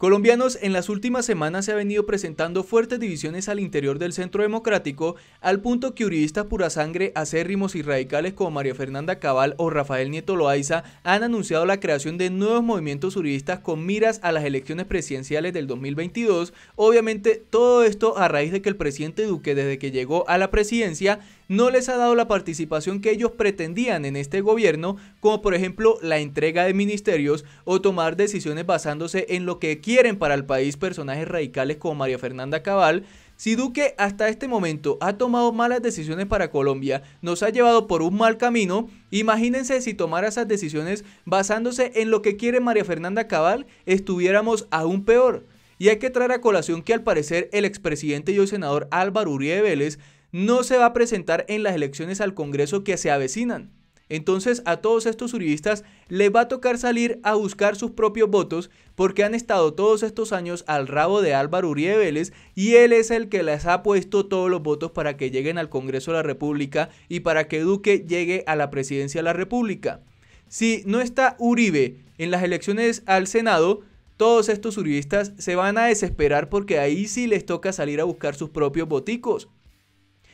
Colombianos, en las últimas semanas se ha venido presentando fuertes divisiones al interior del centro democrático, al punto que uribistas pura sangre, acérrimos y radicales como María Fernanda Cabal o Rafael Nieto Loaiza han anunciado la creación de nuevos movimientos uribistas con miras a las elecciones presidenciales del 2022. Obviamente, todo esto a raíz de que el presidente Duque, desde que llegó a la presidencia, no les ha dado la participación que ellos pretendían en este gobierno, como por ejemplo la entrega de ministerios o tomar decisiones basándose en lo que quieren para el país personajes radicales como María Fernanda Cabal, si Duque hasta este momento ha tomado malas decisiones para Colombia, nos ha llevado por un mal camino, imagínense si tomara esas decisiones basándose en lo que quiere María Fernanda Cabal, estuviéramos aún peor. Y hay que traer a colación que al parecer el expresidente y hoy senador Álvaro Uribe Vélez no se va a presentar en las elecciones al Congreso que se avecinan. Entonces a todos estos uribistas les va a tocar salir a buscar sus propios votos porque han estado todos estos años al rabo de Álvaro Uribe Vélez y él es el que les ha puesto todos los votos para que lleguen al Congreso de la República y para que Duque llegue a la presidencia de la República. Si no está Uribe en las elecciones al Senado, todos estos uribistas se van a desesperar porque ahí sí les toca salir a buscar sus propios boticos.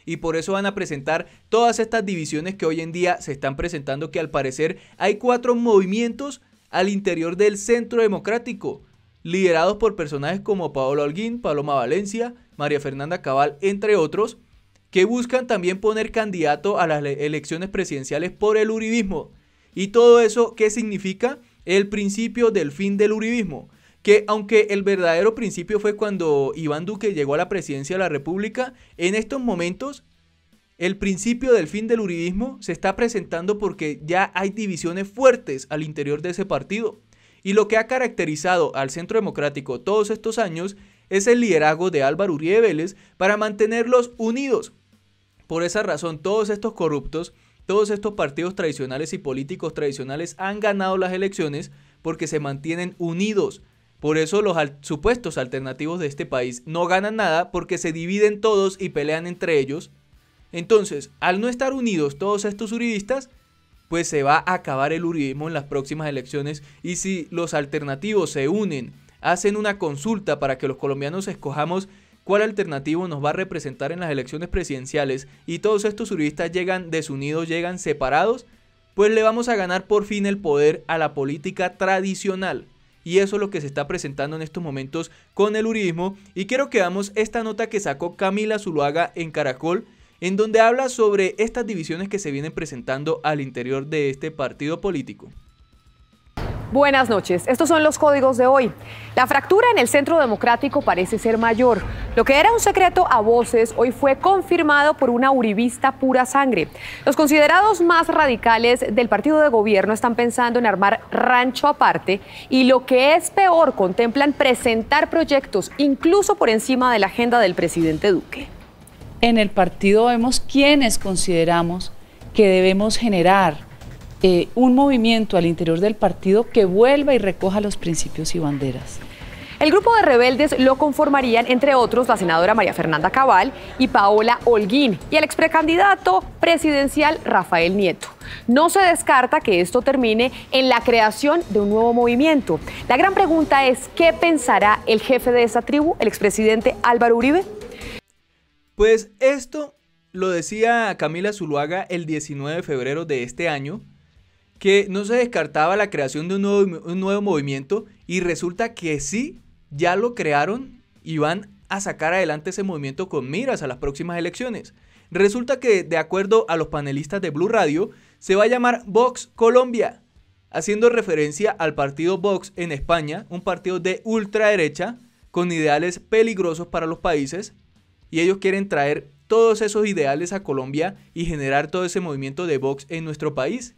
Y por eso van a presentar todas estas divisiones que hoy en día se están presentando, que al parecer hay cuatro movimientos al interior del Centro Democrático, liderados por personajes como Paolo Alguín, Paloma Valencia, María Fernanda Cabal, entre otros, que buscan también poner candidato a las elecciones presidenciales por el Uribismo. ¿Y todo eso qué significa? El principio del fin del Uribismo, que aunque el verdadero principio fue cuando Iván Duque llegó a la presidencia de la República, en estos momentos el principio del fin del uribismo se está presentando porque ya hay divisiones fuertes al interior de ese partido. Y lo que ha caracterizado al Centro Democrático todos estos años es el liderazgo de Álvaro Uribe Vélez para mantenerlos unidos. Por esa razón, todos estos corruptos, todos estos partidos tradicionales y políticos tradicionales han ganado las elecciones porque se mantienen unidos. Por eso los supuestos alternativos de este país no ganan nada porque se dividen todos y pelean entre ellos entonces, al no estar unidos todos estos uribistas, pues se va a acabar el uribismo en las próximas elecciones y si los alternativos se unen, hacen una consulta para que los colombianos escojamos cuál alternativo nos va a representar en las elecciones presidenciales y todos estos uribistas llegan desunidos, llegan separados, pues le vamos a ganar por fin el poder a la política tradicional. Y eso es lo que se está presentando en estos momentos con el uribismo. Y quiero que veamos esta nota que sacó Camila Zuluaga en Caracol en donde habla sobre estas divisiones que se vienen presentando al interior de este partido político. Buenas noches, estos son los códigos de hoy. La fractura en el centro democrático parece ser mayor. Lo que era un secreto a voces hoy fue confirmado por una uribista pura sangre. Los considerados más radicales del partido de gobierno están pensando en armar rancho aparte y lo que es peor contemplan presentar proyectos incluso por encima de la agenda del presidente Duque en el partido vemos quienes consideramos que debemos generar eh, un movimiento al interior del partido que vuelva y recoja los principios y banderas. El grupo de rebeldes lo conformarían, entre otros, la senadora María Fernanda Cabal y Paola Holguín y el exprecandidato presidencial Rafael Nieto. No se descarta que esto termine en la creación de un nuevo movimiento. La gran pregunta es, ¿qué pensará el jefe de esa tribu, el expresidente Álvaro Uribe? Pues esto lo decía Camila Zuluaga el 19 de febrero de este año, que no se descartaba la creación de un nuevo, movimiento y resulta que sí, ya lo crearon y van a sacar adelante ese movimiento con miras a las próximas elecciones. Resulta que, de acuerdo a los panelistas de Blue Radio, se va a llamar Vox Colombia, haciendo referencia al partido Vox en España, un partido de ultraderecha con ideales peligrosos para los países y ellos quieren traer todos esos ideales a Colombia y generar todo ese movimiento de Vox en nuestro país.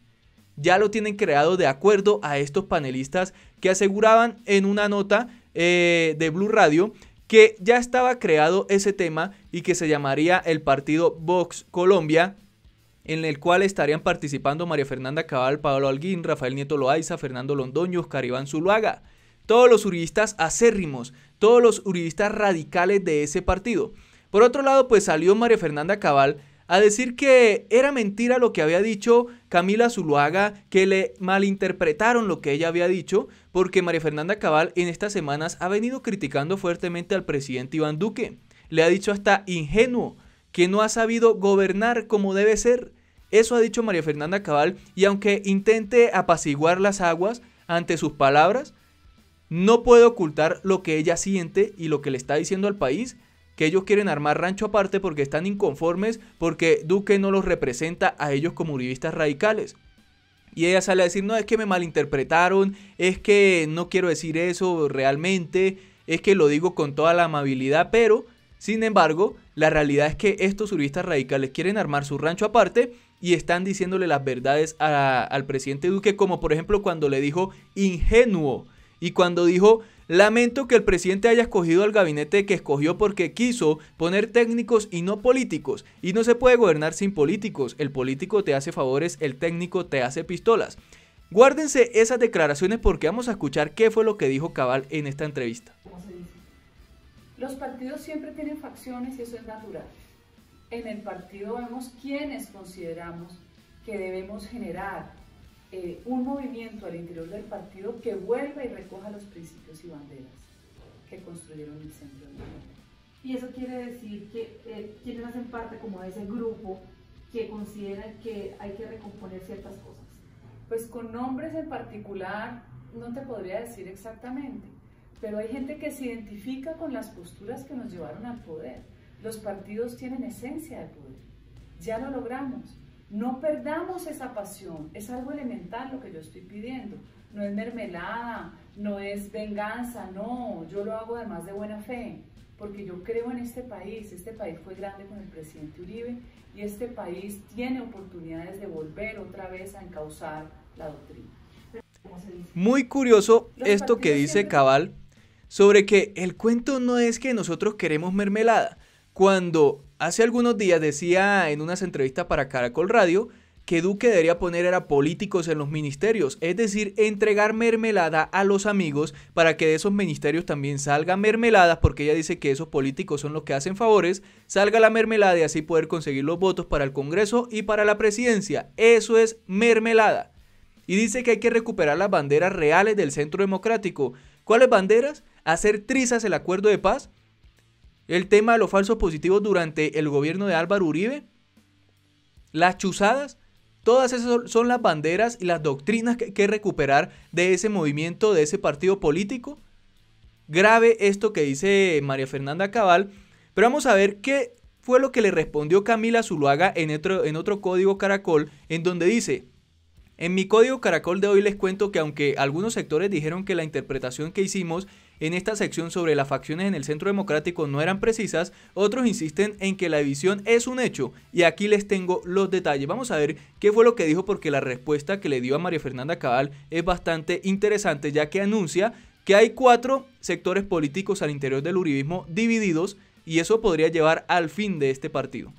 Ya lo tienen creado de acuerdo a estos panelistas que aseguraban en una nota eh, de Blue Radio que ya estaba creado ese tema y que se llamaría el partido Vox Colombia, en el cual estarían participando María Fernanda Cabal, Pablo Alguín, Rafael Nieto Loaiza, Fernando Londoño, Oscar Iván Zuluaga. Todos los juristas acérrimos, todos los juristas radicales de ese partido. Por otro lado, pues salió María Fernanda Cabal a decir que era mentira lo que había dicho Camila Zuluaga, que le malinterpretaron lo que ella había dicho, porque María Fernanda Cabal en estas semanas ha venido criticando fuertemente al presidente Iván Duque. Le ha dicho hasta ingenuo que no ha sabido gobernar como debe ser. Eso ha dicho María Fernanda Cabal y aunque intente apaciguar las aguas ante sus palabras, no puede ocultar lo que ella siente y lo que le está diciendo al país que ellos quieren armar rancho aparte porque están inconformes porque Duque no los representa a ellos como uribistas radicales. Y ella sale a decir, no, es que me malinterpretaron, es que no quiero decir eso realmente, es que lo digo con toda la amabilidad, pero, sin embargo, la realidad es que estos uribistas radicales quieren armar su rancho aparte y están diciéndole las verdades al presidente Duque, como por ejemplo cuando le dijo ingenuo y cuando dijo Lamento que el presidente haya escogido al gabinete que escogió porque quiso poner técnicos y no políticos. Y no se puede gobernar sin políticos. El político te hace favores, el técnico te hace pistolas. Guárdense esas declaraciones porque vamos a escuchar qué fue lo que dijo Cabal en esta entrevista. Los partidos siempre tienen facciones y eso es natural. En el partido vemos quienes consideramos que debemos generar eh, un movimiento al interior del partido que vuelva y recoja los principios y banderas que construyeron el centro Y eso quiere decir que eh, quienes hacen parte como de ese grupo que considera que hay que recomponer ciertas cosas. Pues con nombres en particular no te podría decir exactamente, pero hay gente que se identifica con las posturas que nos llevaron al poder. Los partidos tienen esencia de poder. Ya lo logramos. No perdamos esa pasión, es algo elemental lo que yo estoy pidiendo. No es mermelada, no es venganza, no, yo lo hago además de buena fe, porque yo creo en este país, este país fue grande con el presidente Uribe y este país tiene oportunidades de volver otra vez a encauzar la doctrina. Muy curioso esto que dice Cabal sobre que el cuento no es que nosotros queremos mermelada, cuando hace algunos días decía en unas entrevistas para Caracol Radio que Duque debería poner a políticos en los ministerios, es decir, entregar mermelada a los amigos para que de esos ministerios también salga mermelada, porque ella dice que esos políticos son los que hacen favores, salga la mermelada y así poder conseguir los votos para el Congreso y para la presidencia. Eso es mermelada. Y dice que hay que recuperar las banderas reales del centro democrático. ¿Cuáles banderas? Hacer trizas el acuerdo de paz, el tema de los falsos positivos durante el gobierno de Álvaro Uribe, las chuzadas, todas esas son las banderas y las doctrinas que hay que recuperar de ese movimiento, de ese partido político. Grave esto que dice María Fernanda Cabal, pero vamos a ver qué fue lo que le respondió Camila Zuluaga en otro, en otro código Caracol, en donde dice, en mi código Caracol de hoy les cuento que aunque algunos sectores dijeron que la interpretación que hicimos en esta sección sobre las facciones en el Centro Democrático no eran precisas, otros insisten en que la división es un hecho y aquí les tengo los detalles. Vamos a ver qué fue lo que dijo porque la respuesta que le dio a María Fernanda Cabal es bastante interesante ya que anuncia que hay cuatro sectores políticos al interior del Uribismo divididos y eso podría llevar al fin de este partido.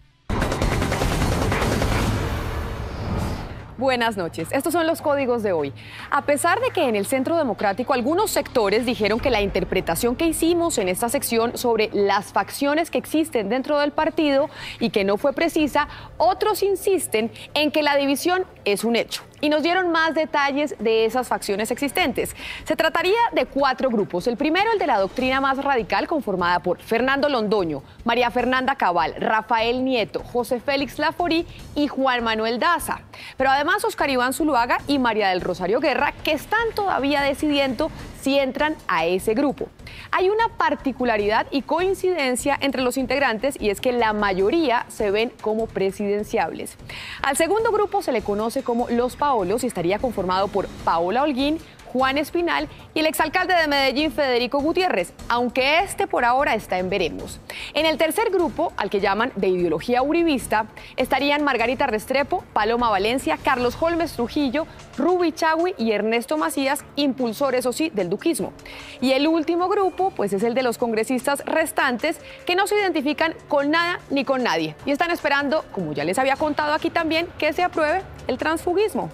Buenas noches. Estos son los códigos de hoy. A pesar de que en el Centro Democrático algunos sectores dijeron que la interpretación que hicimos en esta sección sobre las facciones que existen dentro del partido y que no fue precisa, otros insisten en que la división es un hecho y nos dieron más detalles de esas facciones existentes. Se trataría de cuatro grupos. El primero, el de la doctrina más radical, conformada por Fernando Londoño, María Fernanda Cabal, Rafael Nieto, José Félix Laforí y Juan Manuel Daza. Pero además Oscar Iván Zuluaga y María del Rosario Guerra, que están todavía decidiendo si entran a ese grupo. Hay una particularidad y coincidencia entre los integrantes y es que la mayoría se ven como presidenciables. Al segundo grupo se le conoce como los Paolos y estaría conformado por Paola Holguín, Juan Espinal, y el exalcalde de Medellín, Federico Gutiérrez, aunque este por ahora está en veremos. En el tercer grupo, al que llaman de ideología uribista, estarían Margarita Restrepo, Paloma Valencia, Carlos Holmes Trujillo, Rubi Chagui y Ernesto Macías, impulsores, o sí, del duquismo. Y el último grupo, pues es el de los congresistas restantes, que no se identifican con nada ni con nadie, y están esperando, como ya les había contado aquí también, que se apruebe el transfugismo.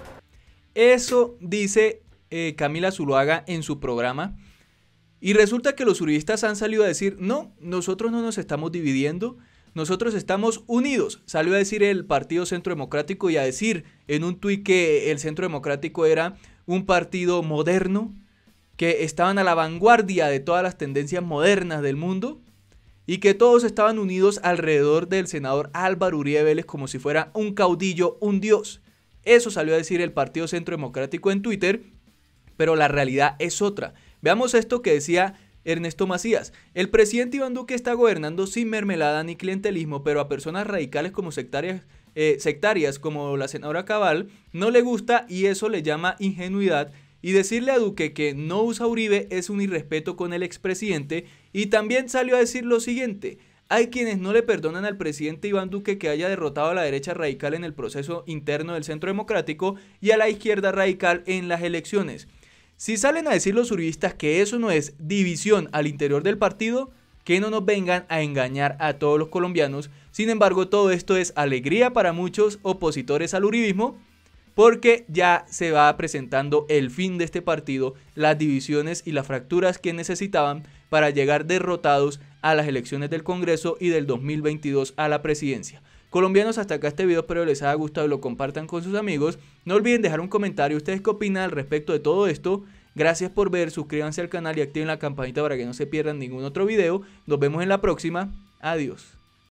Eso dice eh, Camila Zuluaga en su programa. Y resulta que los uribistas han salido a decir, no, nosotros no nos estamos dividiendo, nosotros estamos unidos. Salió a decir el Partido Centro Democrático y a decir en un tuit que el Centro Democrático era un partido moderno, que estaban a la vanguardia de todas las tendencias modernas del mundo y que todos estaban unidos alrededor del senador Álvaro Uribe Vélez como si fuera un caudillo, un dios. Eso salió a decir el Partido Centro Democrático en Twitter pero la realidad es otra. Veamos esto que decía Ernesto Macías. El presidente Iván Duque está gobernando sin mermelada ni clientelismo, pero a personas radicales como sectarias, eh, como la senadora Cabal no le gusta y eso le llama ingenuidad. Y decirle a Duque que no usa Uribe es un irrespeto con el expresidente. Y también salió a decir lo siguiente. Hay quienes no le perdonan al presidente Iván Duque que haya derrotado a la derecha radical en el proceso interno del centro democrático y a la izquierda radical en las elecciones. Si salen a decir los uribistas que eso no es división al interior del partido, que no nos vengan a engañar a todos los colombianos. Sin embargo, todo esto es alegría para muchos opositores al uribismo, porque ya se va presentando el fin de este partido, las divisiones y las fracturas que necesitaban para llegar derrotados a las elecciones del Congreso y del 2022 a la presidencia. Colombianos, hasta acá este video, espero les haya gustado lo compartan con sus amigos. No olviden dejar un comentario, ustedes qué opinan al respecto de todo esto. Gracias por ver, suscríbanse al canal y activen la campanita para que no se pierdan ningún otro video. Nos vemos en la próxima. Adiós.